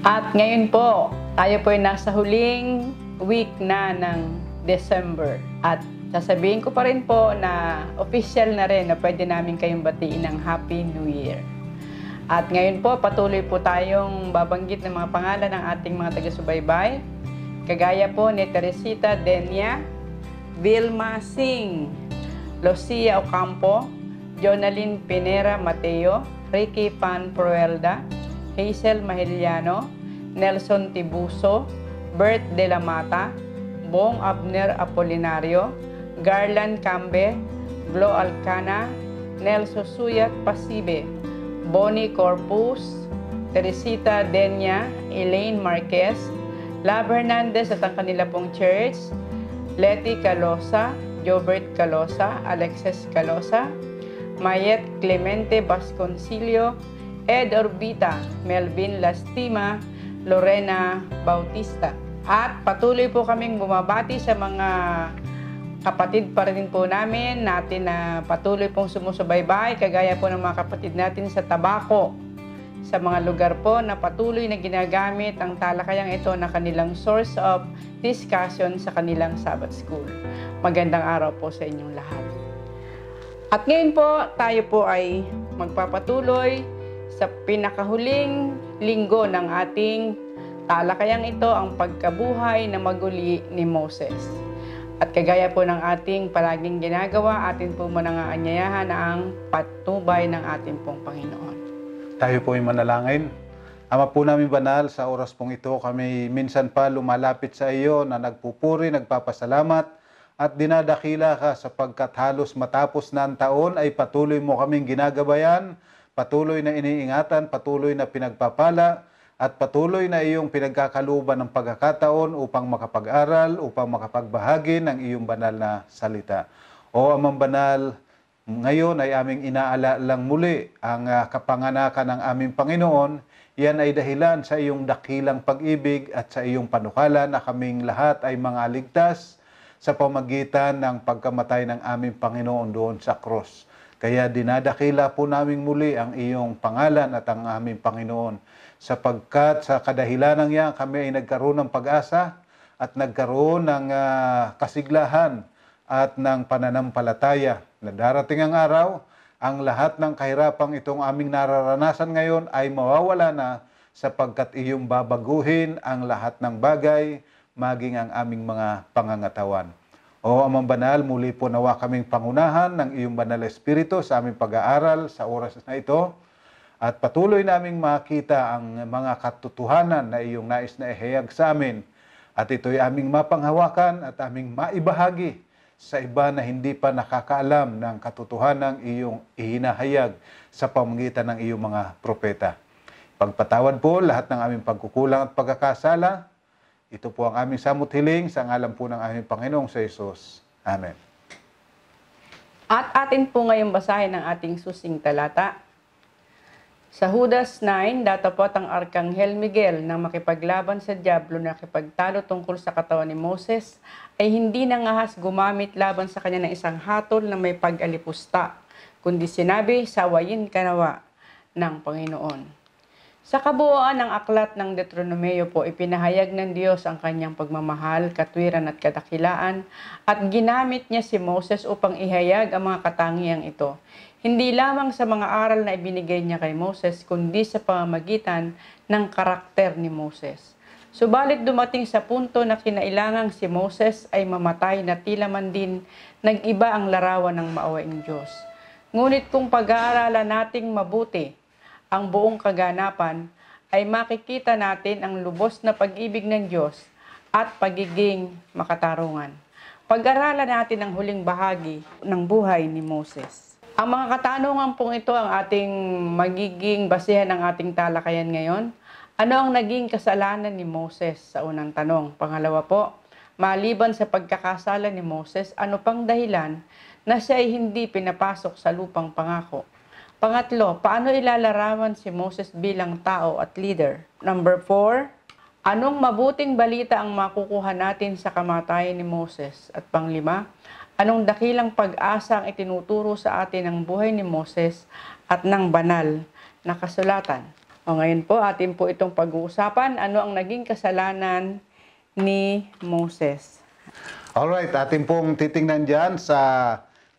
At ngayon po, tayo po ay nasa huling week na ng December. At sasabihin ko pa rin po na official na rin na pwede namin kayong batiin ng Happy New Year. At ngayon po, patuloy po tayong babanggit ng mga pangalan ng ating mga taga-subaybay. Kagaya po ni Teresita Denia, Vilma Singh, Lucia Ocampo, Jonalyn Pinera Mateo, Ricky Pan Proelda, Hazel Mahiliano, Nelson Tibuso, Bert De La Mata, Bong Abner Apolinario, Garland Cambe, Blo Alcana, Nelson Suyat Pasibe, Bonnie Corpus, Teresita Denya, Elaine Marquez, Lab Hernandez at ang kanila pong church, Letty Calosa, Jobert Calosa, Alexis Calosa, Mayet Clemente Vasconcilio, Ed Orbita, Melvin Lastima, Lorena Bautista. At patuloy po kaming bumabati sa mga kapatid pa rin po namin, natin na patuloy pong sumusubaybay, kagaya po ng mga kapatid natin sa tabako, sa mga lugar po na patuloy na ginagamit ang talakayang ito na kanilang source of discussion sa kanilang Sabbath School. Magandang araw po sa inyong lahat. At ngayon po, tayo po ay magpapatuloy sa pinakahuling linggo ng ating talakayang ito ang pagkabuhay na maguli ni Moses. At kagaya po ng ating palaging ginagawa, atin po manangaanyayahan ang patnubay ng ating pong Panginoon. Tayo po ay manalangin. Ama po namin banal, sa oras pong ito kami minsan pa lumalapit sa iyo na nagpupuri, nagpapasalamat at dinadakila ka sapagkat halos matapos na ang taon ay patuloy mo kaming ginagabayan patuloy na iniingatan, patuloy na pinagpapala, at patuloy na iyong pinagkakaluban ng pagkakataon upang makapag-aral, upang makapagbahagi ng iyong banal na salita. O Amang Banal, ngayon ay aming inaala lang muli ang ah, kapanganakan ng aming Panginoon. Yan ay dahilan sa iyong dakilang pag-ibig at sa iyong panukala na kaming lahat ay mga ligtas sa pamagitan ng pagkamatay ng aming Panginoon doon sa cross. Kaya dinadakila po namin muli ang iyong pangalan at ang aming Panginoon sapagkat sa kadahilanan yan, kami ay nagkaroon ng pag-asa at nagkaroon ng uh, kasiglahan at ng pananampalataya na darating ang araw, ang lahat ng kahirapang itong aming nararanasan ngayon ay mawawala na sapagkat iyong babaguhin ang lahat ng bagay maging ang aming mga pangangatawan. O Amang Banal, muli po nawa kaming pangunahan ng iyong Banal Espiritu sa aming pag-aaral sa oras na ito at patuloy naming makita ang mga katotohanan na iyong nais na ihayag sa amin at ito'y aming mapanghawakan at aming maibahagi sa iba na hindi pa nakakaalam ng katotohanan iyong ihinahayag sa pamamagitan ng iyong mga propeta. Pagpatawad po lahat ng aming pagkukulang at pagkakasala ito po ang aming hiling sa ngalan po ng aming Panginoong sa Isos. Amen. At atin po ngayon basahin ang ating susing talata. Sa Judas 9, datapot ang Arkanghel Miguel na makipaglaban sa Diablo na nakipagtalo tungkol sa katawan ni Moses ay hindi nangahas gumamit laban sa kanya ng isang hatol na may pag-alipusta, kundi sinabi, sawayin kanawa ng Panginoon. Sa kabuuan ng aklat ng Deuteronomeo po, ipinahayag ng Diyos ang kanyang pagmamahal, katwiran at kadakilaan at ginamit niya si Moses upang ihayag ang mga katangiang ito. Hindi lamang sa mga aral na ibinigay niya kay Moses, kundi sa pamamagitan ng karakter ni Moses. Subalit dumating sa punto na kinailangang si Moses ay mamatay na tila man din nag-iba ang larawan ng maawaing Diyos. Ngunit kung pag-aaralan nating mabuti, ang buong kaganapan, ay makikita natin ang lubos na pag-ibig ng Diyos at pagiging makatarungan. Pag-aralan natin ang huling bahagi ng buhay ni Moses. Ang mga katanungan pong ito ang ating magiging basihan ng ating talakayan ngayon. Ano ang naging kasalanan ni Moses sa unang tanong? Pangalawa po, maliban sa pagkakasala ni Moses, ano pang dahilan na siya ay hindi pinapasok sa lupang pangako? Pangatlo, paano ilalarawan si Moses bilang tao at leader? Number four, anong mabuting balita ang makukuha natin sa kamatayan ni Moses? At panglima, anong dakilang pag-asa ang itinuturo sa atin ng buhay ni Moses at ng banal na kasulatan? O ngayon po, atin po itong pag-uusapan, ano ang naging kasalanan ni Moses. All right, atin pong titingnan diyan sa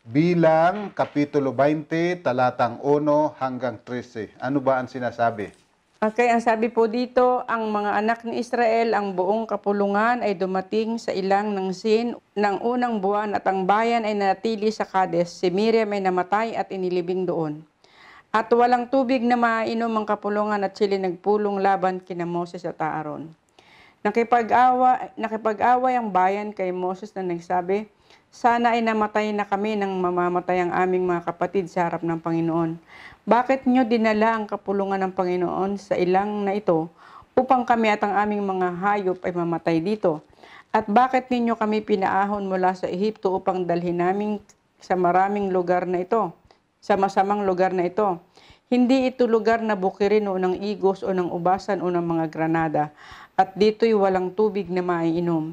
bilang Kapitulo 20, talatang 1 hanggang 13. Ano ba ang sinasabi? Okay, ang sabi po dito, ang mga anak ni Israel, ang buong kapulungan ay dumating sa ilang ng sin ng unang buwan at ang bayan ay natili sa Kades. Si Miriam ay namatay at inilibing doon. At walang tubig na mainom ang kapulungan at sila nagpulong laban kina Moses at Aaron. Nakipag-awa, nakipag-away ang bayan kay Moses na nagsabi, sana ay namatay na kami nang mamamatay ang aming mga kapatid sa harap ng Panginoon. Bakit nyo dinala ang kapulungan ng Panginoon sa ilang na ito upang kami at ang aming mga hayop ay mamatay dito? At bakit ninyo kami pinaahon mula sa Ehipto upang dalhin namin sa maraming lugar na ito, sa masamang lugar na ito? Hindi ito lugar na bukirin o ng igos o ng ubasan o ng mga granada, at dito'y walang tubig na maiinom.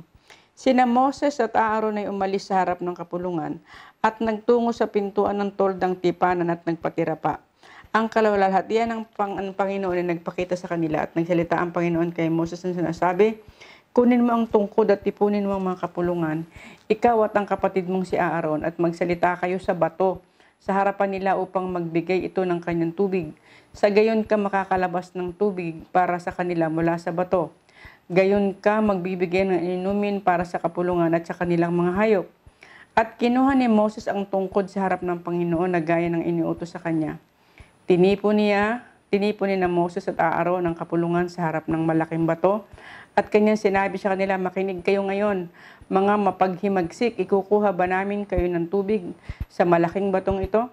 Sina Moses at Aaron ay umalis sa harap ng kapulungan at nagtungo sa pintuan ng toldang tipanan at nagpatira pa. Ang kalawalhatian ng, pang, ng Panginoon ay nagpakita sa kanila at nagsalita ang Panginoon kay Moses na sinasabi, Kunin mo ang tungkod at tipunin mo ang mga kapulungan, ikaw at ang kapatid mong si Aaron at magsalita kayo sa bato sa harapan nila upang magbigay ito ng kanyang tubig. Sa gayon ka makakalabas ng tubig para sa kanila mula sa bato. Gayon ka magbibigay ng inumin para sa kapulungan at sa kanilang mga hayop. At kinuha ni Moses ang tungkod sa harap ng Panginoon na gaya ng iniutos sa kanya. Tinipo niya, tinipo ni na Moses at Aaron ang kapulungan sa harap ng malaking bato. At kanyang sinabi sa kanila, makinig kayo ngayon, mga mapaghimagsik, ikukuha ba namin kayo ng tubig sa malaking batong ito?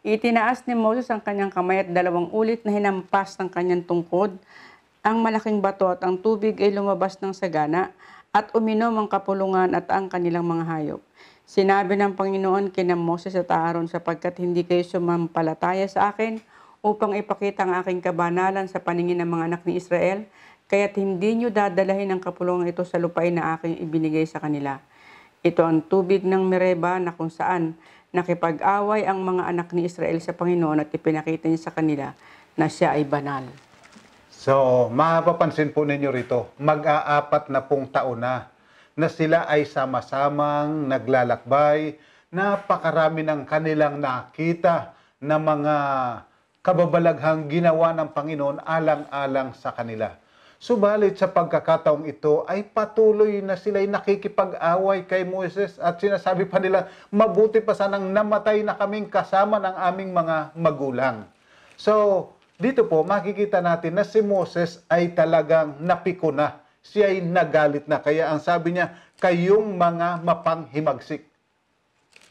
Itinaas ni Moses ang kanyang kamay at dalawang ulit na hinampas ng kanyang tungkod ang malaking bato at ang tubig ay lumabas ng sagana at uminom ang kapulungan at ang kanilang mga hayop. Sinabi ng Panginoon kina Moses at Aaron sapagkat hindi kayo sumampalataya sa akin upang ipakita ang aking kabanalan sa paningin ng mga anak ni Israel, kaya't hindi nyo dadalahin ang kapulungan ito sa lupain na aking ibinigay sa kanila. Ito ang tubig ng Mereba na kung saan nakipag-away ang mga anak ni Israel sa Panginoon at ipinakita niya sa kanila na siya ay banal. So, mapapansin po ninyo rito, mag-aapat na pong taon na na sila ay sama-samang naglalakbay. Napakarami ng kanilang nakita na mga kababalaghang ginawa ng Panginoon alang-alang sa kanila. Subalit sa pagkakataong ito ay patuloy na sila'y nakikipag-away kay Moses at sinasabi pa nila, mabuti pa sanang namatay na kaming kasama ng aming mga magulang. So, dito po, makikita natin na si Moses ay talagang napiko na. Siya ay nagalit na. Kaya ang sabi niya, kayong mga mapanghimagsik.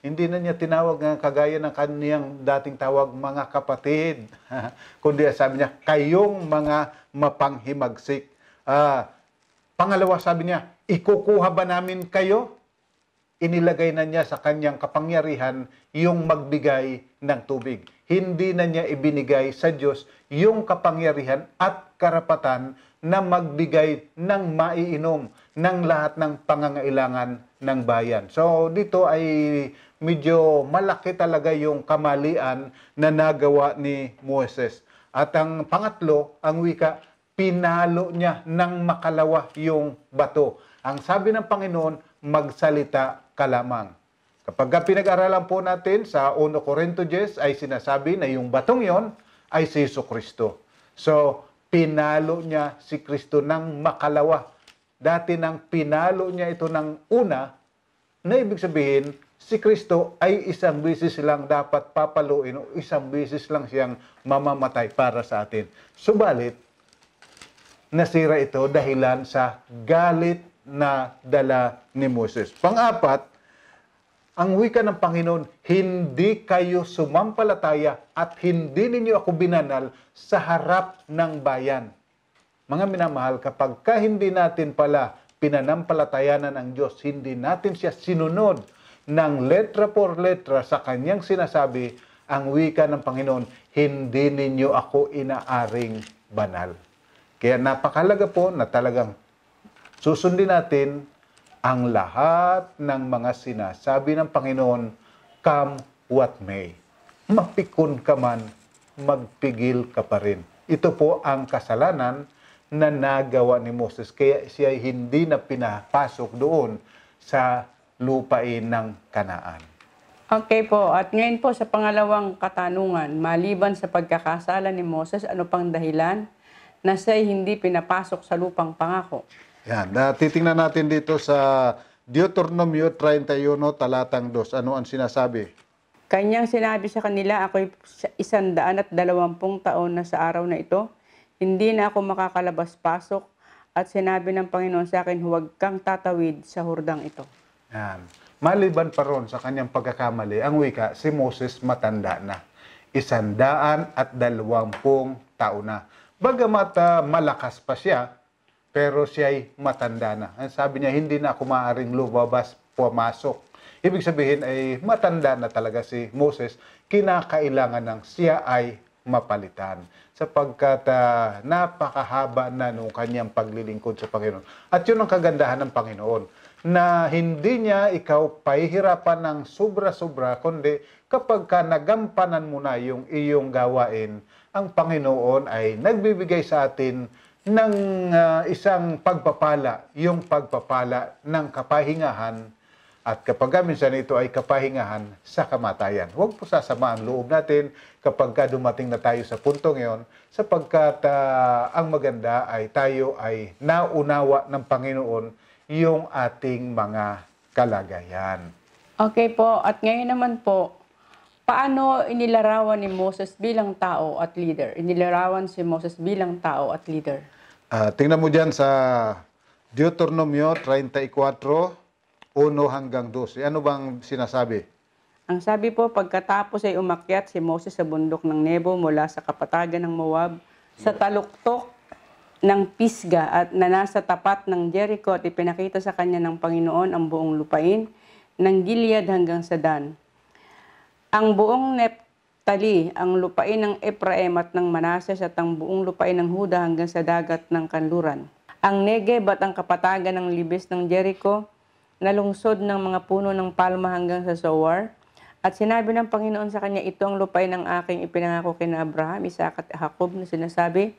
Hindi na niya tinawag ng kagaya ng kaniyang dating tawag mga kapatid. Kundi sabi niya, kayong mga mapanghimagsik. Ah, pangalawa sabi niya, ikukuha ba namin kayo inilagay na niya sa kanyang kapangyarihan yung magbigay ng tubig. Hindi na niya ibinigay sa Diyos yung kapangyarihan at karapatan na magbigay ng maiinom ng lahat ng pangangailangan ng bayan. So dito ay medyo malaki talaga yung kamalian na nagawa ni Moses. At ang pangatlo, ang wika, pinalo niya ng makalawa yung bato. Ang sabi ng Panginoon, magsalita ka lamang. Kapag pinag-aralan po natin sa 1 Corinthians ay sinasabi na yung batong yon ay si Yesu Kristo. So, pinalo niya si Kristo ng makalawa. Dati nang pinalo niya ito ng una, na ibig sabihin, si Kristo ay isang beses lang dapat papaluin o isang beses lang siyang mamamatay para sa atin. Subalit, nasira ito dahilan sa galit na dala ni Moses. Pang-apat, ang wika ng Panginoon, hindi kayo sumampalataya at hindi ninyo ako binanal sa harap ng bayan. Mga minamahal, kapag ka hindi natin pala pinanampalatayanan ang Diyos, hindi natin siya sinunod ng letra por letra sa kanyang sinasabi, ang wika ng Panginoon, hindi ninyo ako inaaring banal. Kaya napakalaga po na talagang Susundin natin ang lahat ng mga sinasabi ng Panginoon, come what may. Mapikon ka man, magpigil ka pa rin. Ito po ang kasalanan na nagawa ni Moses. Kaya siya hindi na pinapasok doon sa lupain ng kanaan. Okay po. At ngayon po sa pangalawang katanungan, maliban sa pagkakasala ni Moses, ano pang dahilan na siya hindi pinapasok sa lupang pangako? Yan. Uh, titingnan natin dito sa Deuteronomio 31, talatang 2. Ano ang sinasabi? Kanyang sinabi sa kanila, ako'y isandaan at dalawampung taon na sa araw na ito. Hindi na ako makakalabas-pasok. At sinabi ng Panginoon sa akin, huwag kang tatawid sa hurdang ito. Yan. Maliban pa ron sa kanyang pagkakamali, ang wika, si Moses matanda na. Isandaan at dalawampung taon na. Bagamat uh, malakas pa siya, pero siya ay matanda na. Ang sabi niya, hindi na ako maaaring lumabas, pumasok. Ibig sabihin ay matanda na talaga si Moses, kinakailangan ng siya ay mapalitan sapagkat uh, napakahaba na nung kanyang paglilingkod sa Panginoon. At yun ang kagandahan ng Panginoon na hindi niya ikaw pahihirapan ng sobra-sobra, kundi kapag ka nagampanan mo na yung iyong gawain, ang Panginoon ay nagbibigay sa atin ng uh, isang pagpapala, yung pagpapala ng kapahingahan at kapag minsan ito ay kapahingahan sa kamatayan. Huwag po sasama ang loob natin kapag dumating na tayo sa puntong yon sapagkat uh, ang maganda ay tayo ay naunawa ng Panginoon yung ating mga kalagayan. Okay po, at ngayon naman po, paano inilarawan ni Moses bilang tao at leader? Inilarawan si Moses bilang tao at leader. Uh, tingnan mo dyan sa Deuteronomio 34, 1 hanggang 12. Eh, ano bang sinasabi? Ang sabi po, pagkatapos ay umakyat si Moses sa bundok ng Nebo mula sa kapatagan ng Moab, sa taluktok ng Pisga at na nasa tapat ng Jericho at ipinakita sa kanya ng Panginoon ang buong lupain ng Gilead hanggang sa Dan. Ang buong Nep Naftali ang lupain ng Ephraim at ng Manases at ang buong lupain ng Huda hanggang sa dagat ng Kanluran. Ang Negev at ang kapatagan ng libis ng Jericho, nalungsod ng mga puno ng palma hanggang sa Sowar. At sinabi ng Panginoon sa kanya, ito ang lupain ng aking ipinangako kina Abraham, Isaac at Jacob na sinasabi,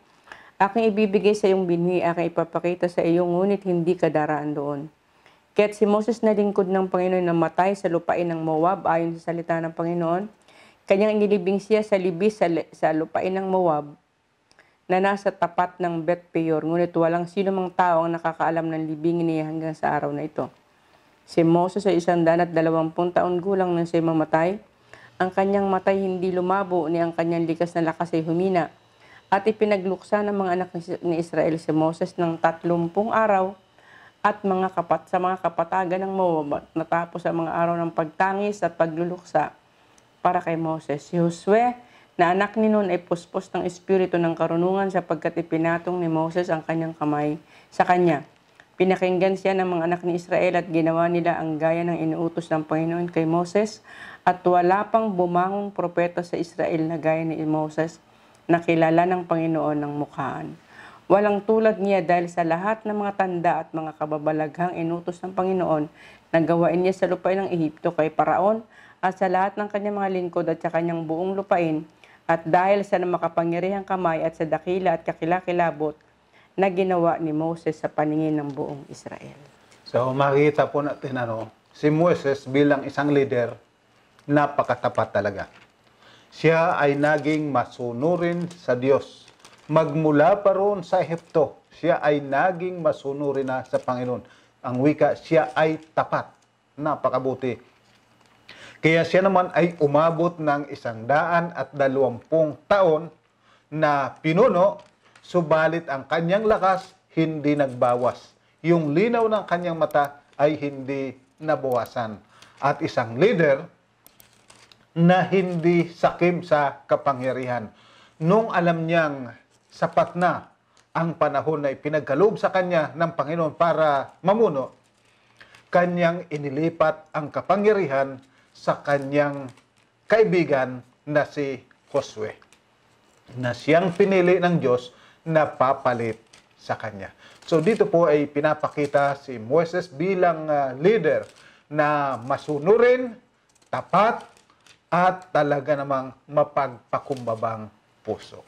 Aking ibibigay sa iyong binhi, aking ipapakita sa iyo, ngunit hindi ka daraan doon. Kaya't si Moses na lingkod ng Panginoon namatay sa lupain ng Moab ayon sa salita ng Panginoon Kanyang inilibing siya sa libis sa, sa lupain ng Moab na nasa tapat ng Beth Peor, ngunit walang sino mang tao ang nakakaalam ng libingin niya hanggang sa araw na ito. Si Moses ay isang dan at dalawampung taon gulang nang siya mamatay. Ang kanyang matay hindi lumabo ni ang kanyang likas na lakas ay humina. At ipinagluksa ng mga anak ni Israel si Moses ng tatlumpung araw at mga kapat sa mga kapatagan ng Moab natapos ang mga araw ng pagtangis at pagluluksa para kay Moses. Si Josue, na anak ni Nun ay puspos ng espiritu ng karunungan sapagkat ipinatong ni Moses ang kanyang kamay sa kanya. Pinakinggan siya ng mga anak ni Israel at ginawa nila ang gaya ng inuutos ng Panginoon kay Moses at wala pang bumangong propeta sa Israel na gaya ni Moses na kilala ng Panginoon ng mukhaan. Walang tulad niya dahil sa lahat ng mga tanda at mga kababalaghang inutos ng Panginoon na gawain niya sa lupain ng Ehipto kay Paraon at sa lahat ng kanyang mga lingkod at sa kanyang buong lupain, at dahil sa makapangyarihang kamay at sa dakila at kakilakilabot na ginawa ni Moses sa paningin ng buong Israel. So makikita po natin ano, si Moses bilang isang leader, napakatapat talaga. Siya ay naging masunurin sa Diyos. Magmula pa roon sa Ehipto, siya ay naging masunurin na sa Panginoon. Ang wika, siya ay tapat. Napakabuti kaya siya naman ay umabot ng isang daan at dalawampung taon na pinuno, subalit ang kanyang lakas hindi nagbawas. Yung linaw ng kanyang mata ay hindi nabawasan. At isang leader na hindi sakim sa kapangyarihan. Nung alam niyang sapat na ang panahon na ipinagkaloob sa kanya ng Panginoon para mamuno, kanyang inilipat ang kapangyarihan sa kanyang kaibigan na si Josue na siyang pinili ng Diyos na papalit sa kanya. So dito po ay pinapakita si Moses bilang uh, leader na masunurin, tapat, at talaga namang mapagpakumbabang puso.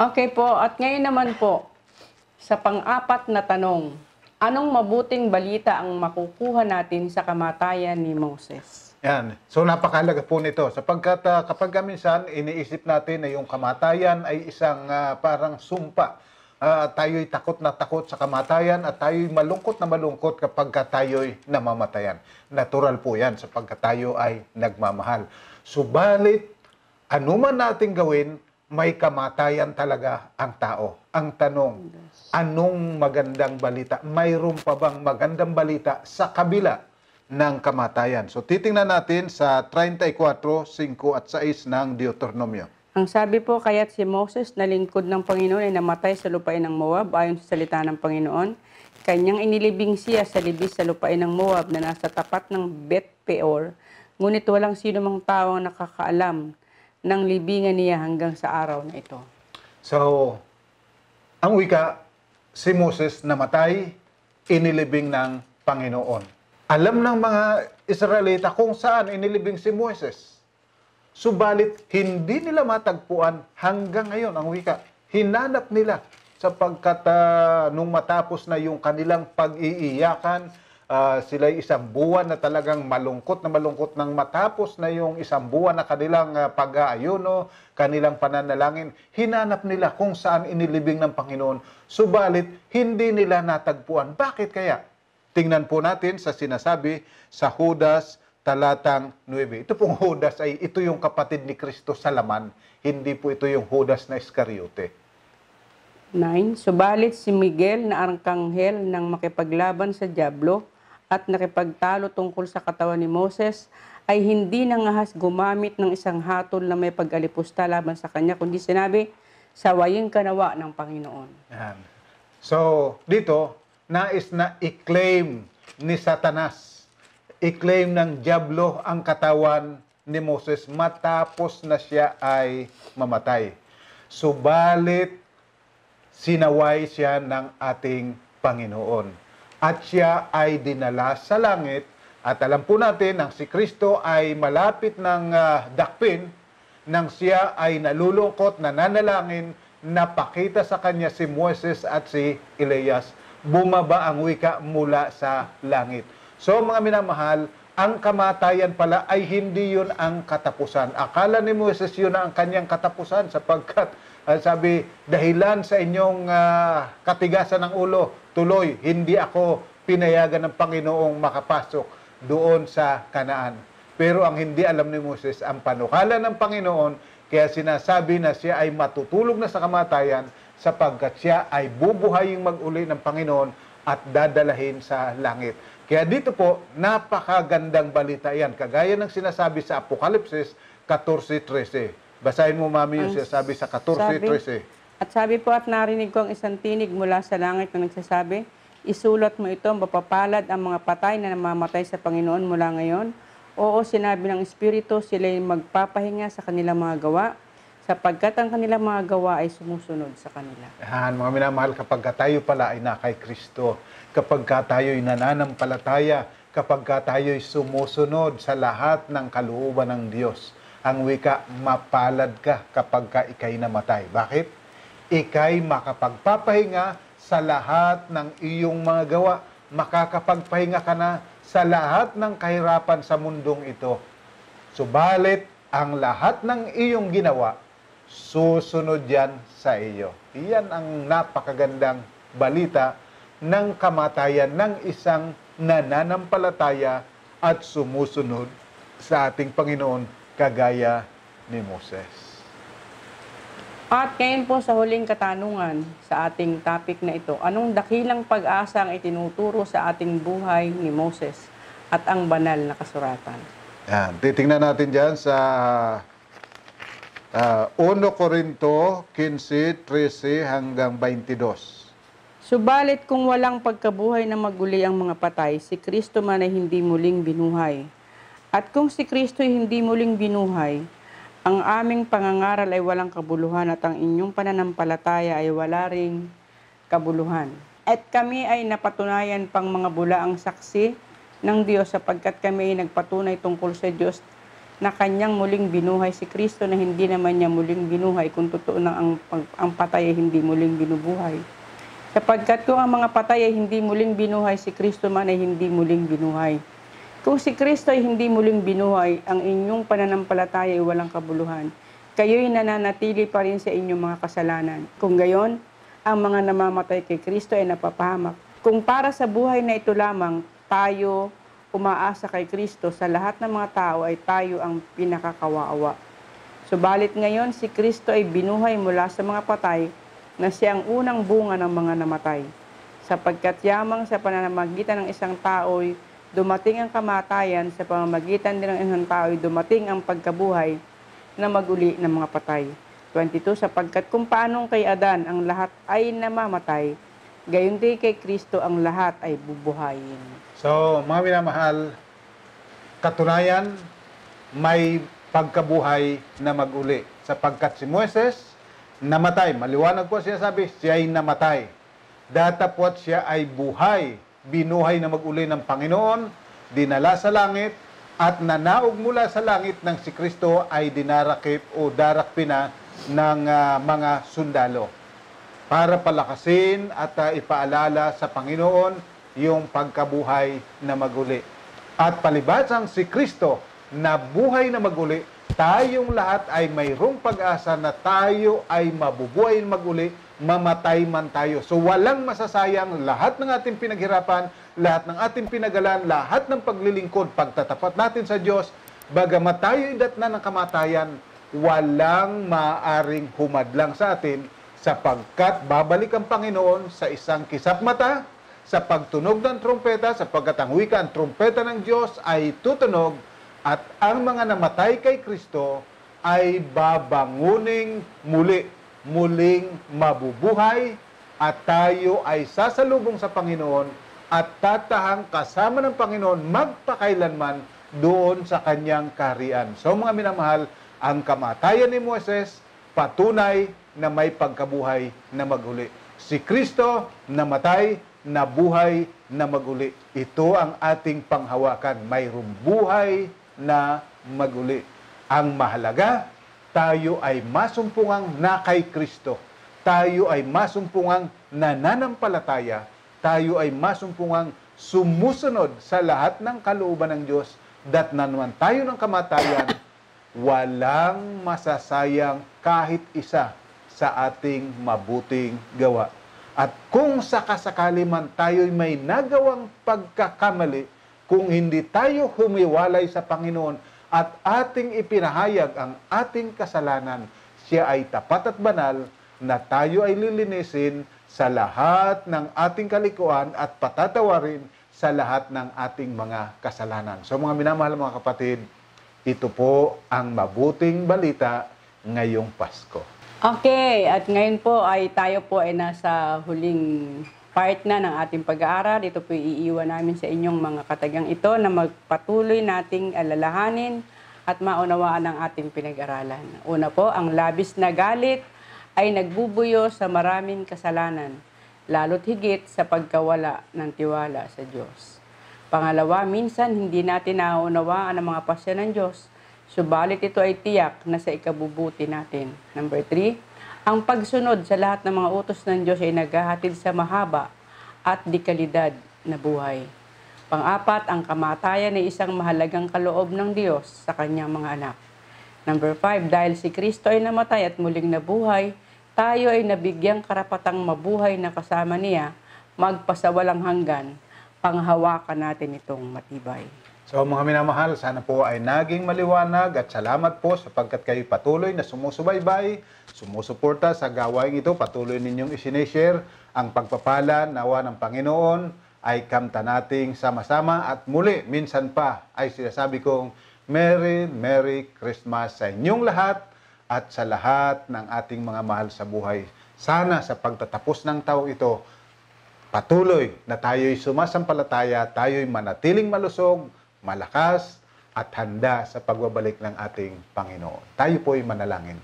Okay po, at ngayon naman po, sa pang-apat na tanong, Anong mabuting balita ang makukuha natin sa kamatayan ni Moses? Yan. So napakalaga po nito sapagkat uh, kapag minsan iniisip natin na yung kamatayan ay isang uh, parang sumpa. Uh, tayo'y takot na takot sa kamatayan at tayo'y malungkot na malungkot kapag tayo'y namamatayan. Natural po yan sapagkat tayo ay nagmamahal. Subalit, anuman nating gawin, may kamatayan talaga ang tao. Ang tanong, anong magandang balita? Mayroon pa bang magandang balita sa kabila ng kamatayan? So titingnan natin sa 34, 5 at 6 ng Deuteronomio. Ang sabi po, kaya't si Moses na lingkod ng Panginoon ay namatay sa lupain ng Moab ayon sa salita ng Panginoon. Kanyang inilibing siya sa libis sa lupain ng Moab na nasa tapat ng Bet Peor. Ngunit walang sino mang tao ang nakakaalam ng libingan niya hanggang sa araw na ito. So, ang wika, si Moses namatay, inilibing ng Panginoon. Alam ng mga Israelita kung saan inilibing si Moses. Subalit, hindi nila matagpuan hanggang ngayon ang wika. Hinanap nila sapagkat uh, nung matapos na yung kanilang pag-iiyakan, uh, ah, sila isang buwan na talagang malungkot na malungkot nang matapos na yung isang buwan na kanilang uh, pag-aayuno, kanilang pananalangin, hinanap nila kung saan inilibing ng Panginoon. Subalit, hindi nila natagpuan. Bakit kaya? Tingnan po natin sa sinasabi sa Judas talatang 9. Ito pong Judas ay ito yung kapatid ni Kristo sa laman, hindi po ito yung Judas na Iskariote. 9. Subalit si Miguel na arangkanghel ng makipaglaban sa Diablo at nakipagtalo tungkol sa katawan ni Moses, ay hindi nangahas gumamit ng isang hatol na may pag-alipusta laban sa kanya, kundi sinabi, sawayin kanawa ng Panginoon. Yan. So, dito, nais na i-claim ni Satanas, i-claim ng Diablo ang katawan ni Moses matapos na siya ay mamatay. Subalit, sinaway siya ng ating Panginoon at siya ay dinala sa langit. At alam po natin ang si Kristo ay malapit ng uh, dakpin nang siya ay nalulungkot, nananalangin, napakita sa kanya si Moses at si Elias. Bumaba ang wika mula sa langit. So mga minamahal, ang kamatayan pala ay hindi yun ang katapusan. Akala ni Moses yun ang kanyang katapusan sapagkat uh, sabi, dahilan sa inyong uh, katigasan ng ulo, Tuloy, hindi ako pinayagan ng Panginoong makapasok doon sa kanaan. Pero ang hindi alam ni Moses, ang panukala ng Panginoon, kaya sinasabi na siya ay matutulog na sa kamatayan sapagkat siya ay bubuhaying mag-uli ng Panginoon at dadalahin sa langit. Kaya dito po, napakagandang balita yan. Kagaya ng sinasabi sa Apokalipsis 14.13. Basahin mo, Mami, yung sinasabi sa 14.13. At sabi po at narinig ko ang isang tinig mula sa langit na nagsasabi, isulat mo ito, mapapalad ang mga patay na namamatay sa Panginoon mula ngayon. Oo, sinabi ng Espiritu, sila'y magpapahinga sa kanilang mga gawa, sapagkat ang kanilang mga gawa ay sumusunod sa kanila. Han, mga minamahal, kapag tayo pala ay na Kristo, kapag tayo'y nananampalataya, kapag tayo'y sumusunod sa lahat ng kalooban ng Diyos, ang wika, mapalad ka kapag ka ikay namatay. Bakit? ikay makapagpapahinga sa lahat ng iyong mga gawa. Makakapagpahinga ka na sa lahat ng kahirapan sa mundong ito. Subalit, ang lahat ng iyong ginawa, susunod yan sa iyo. Iyan ang napakagandang balita ng kamatayan ng isang nananampalataya at sumusunod sa ating Panginoon kagaya ni Moses. At ngayon po sa huling katanungan sa ating topic na ito, anong dakilang pag-asa ang itinuturo sa ating buhay ni Moses at ang banal na kasuratan? Yan. Titingnan natin dyan sa uh, 1 Corinto 15, 13 hanggang 22. Subalit kung walang pagkabuhay na maguli ang mga patay, si Kristo man ay hindi muling binuhay. At kung si ay hindi muling binuhay, ang aming pangangaral ay walang kabuluhan at ang inyong pananampalataya ay wala ring kabuluhan. At kami ay napatunayan pang mga bulaang saksi ng Diyos sapagkat kami ay nagpatunay tungkol sa Diyos na kanyang muling binuhay si Kristo na hindi naman niya muling binuhay kung totoo na ang, ang patay ay hindi muling binubuhay. Sapagkat kung ang mga patay ay hindi muling binuhay, si Kristo man ay hindi muling binuhay. Kung si Kristo ay hindi muling binuhay, ang inyong pananampalataya ay walang kabuluhan. Kayo'y nananatili pa rin sa inyong mga kasalanan. Kung gayon, ang mga namamatay kay Kristo ay napapahamak. Kung para sa buhay na ito lamang, tayo umaasa kay Kristo sa lahat ng mga tao ay tayo ang pinakakawawa. Subalit ngayon, si Kristo ay binuhay mula sa mga patay na siya ang unang bunga ng mga namatay. Sapagkat yamang sa pananamagitan ng isang tao ay dumating ang kamatayan sa pamamagitan din ng isang tao, dumating ang pagkabuhay na maguli ng mga patay. 22 Sapagkat kung paanong kay Adan ang lahat ay namamatay, gayon din kay Kristo ang lahat ay bubuhayin. So, mga minamahal, katunayan, may pagkabuhay na maguli. Sapagkat si Moises, namatay. Maliwanag po siya sabi, siya ay namatay. Datapot siya ay buhay binuhay na mag-uli ng Panginoon, dinala sa langit, at nanaog mula sa langit ng si Kristo ay dinarakip o darakpina ng uh, mga sundalo para palakasin at uh, ipaalala sa Panginoon yung pagkabuhay na maguli. At palibasang si Kristo na buhay na maguli, tayong lahat ay mayroong pag-asa na tayo ay mabubuhay na maguli mamatay man tayo. So walang masasayang lahat ng ating pinaghirapan, lahat ng ating pinagalan, lahat ng paglilingkod, pagtatapat natin sa Diyos, bagamat tayo idat na ng kamatayan, walang maaring humadlang sa atin sapagkat babalik ang Panginoon sa isang kisap mata, sa pagtunog ng trompeta, sapagkat ang wika, ang trompeta ng Diyos ay tutunog at ang mga namatay kay Kristo ay babanguning muli muling mabubuhay at tayo ay sasalubong sa Panginoon at tatahang kasama ng Panginoon magpakailanman doon sa kanyang kaharian. So mga minamahal, ang kamatayan ni Moses patunay na may pagkabuhay na maghuli. Si Kristo namatay, nabuhay, na maguli. Ito ang ating panghawakan. Mayroong buhay na maguli. Ang mahalaga, tayo ay masumpungang na kay Kristo. Tayo ay masumpungang nananampalataya. Tayo ay masumpungang sumusunod sa lahat ng kalooban ng Diyos that nanuan tayo ng kamatayan, walang masasayang kahit isa sa ating mabuting gawa. At kung sakasakali man tayo'y may nagawang pagkakamali, kung hindi tayo humiwalay sa Panginoon at ating ipinahayag ang ating kasalanan, siya ay tapat at banal na tayo ay lilinisin sa lahat ng ating kalikuan at patatawarin sa lahat ng ating mga kasalanan. So mga minamahal mga kapatid, ito po ang mabuting balita ngayong Pasko. Okay, at ngayon po ay tayo po ay nasa huling part na ng ating pag-aaral. Ito po iiwan namin sa inyong mga katagang ito na magpatuloy nating alalahanin at maunawaan ang ating pinag-aralan. Una po, ang labis na galit ay nagbubuyo sa maraming kasalanan, lalo't higit sa pagkawala ng tiwala sa Diyos. Pangalawa, minsan hindi natin naunawaan ang mga pasya ng Diyos, subalit ito ay tiyak na sa ikabubuti natin. Number three, ang pagsunod sa lahat ng mga utos ng Diyos ay naghahatid sa mahaba at dekalidad na buhay. Pang-apat, ang kamatayan ay isang mahalagang kaloob ng Diyos sa kanyang mga anak. Number five, dahil si Kristo ay namatay at muling nabuhay, tayo ay nabigyang karapatang mabuhay na kasama niya, magpasawalang hanggan, panghawakan natin itong matibay. So mga minamahal, sana po ay naging maliwanag at salamat po sapagkat kayo patuloy na sumusubaybay, sumusuporta sa gawain ito, patuloy ninyong isineshare ang pagpapala, nawa ng Panginoon ay kamta nating sama-sama at muli, minsan pa ay sinasabi kong Merry, Merry Christmas sa inyong lahat at sa lahat ng ating mga mahal sa buhay. Sana sa pagtatapos ng taong ito, patuloy na tayo'y sumasampalataya, tayo'y manatiling malusog, malakas, at handa sa pagbabalik ng ating Panginoon. Tayo po'y manalangin.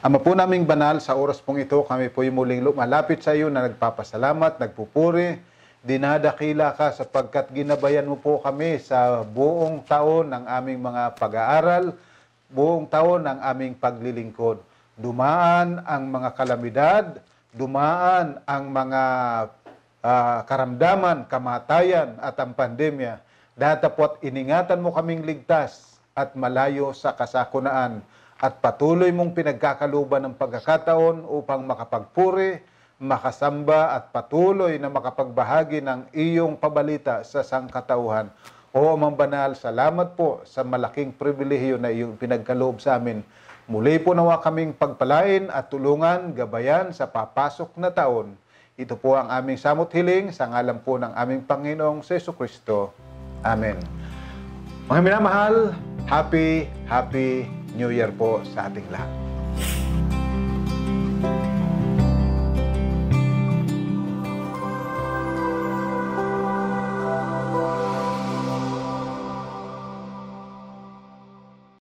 Ama po naming banal, sa oras pong ito, kami po'y muling lumalapit sa iyo na nagpapasalamat, nagpupuri, dinadakila ka sapagkat ginabayan mo po kami sa buong taon ng aming mga pag-aaral, buong taon ng aming paglilingkod. Dumaan ang mga kalamidad, dumaan ang mga uh, karamdaman, kamatayan at ang pandemya. Datapot iningatan mo kaming ligtas at malayo sa kasakunaan at patuloy mong pinagkakaluban ng pagkakataon upang makapagpuri, makasamba at patuloy na makapagbahagi ng iyong pabalita sa sangkatauhan. O Mang Banal, salamat po sa malaking pribilehiyo na iyong pinagkaloob sa amin. Muli po nawa kaming pagpalain at tulungan, gabayan sa papasok na taon. Ito po ang aming samot hiling sa ngalan po ng aming Panginoong Seso Kristo. Amen. Mga minamahal, happy, happy New Year po sa ating lahat.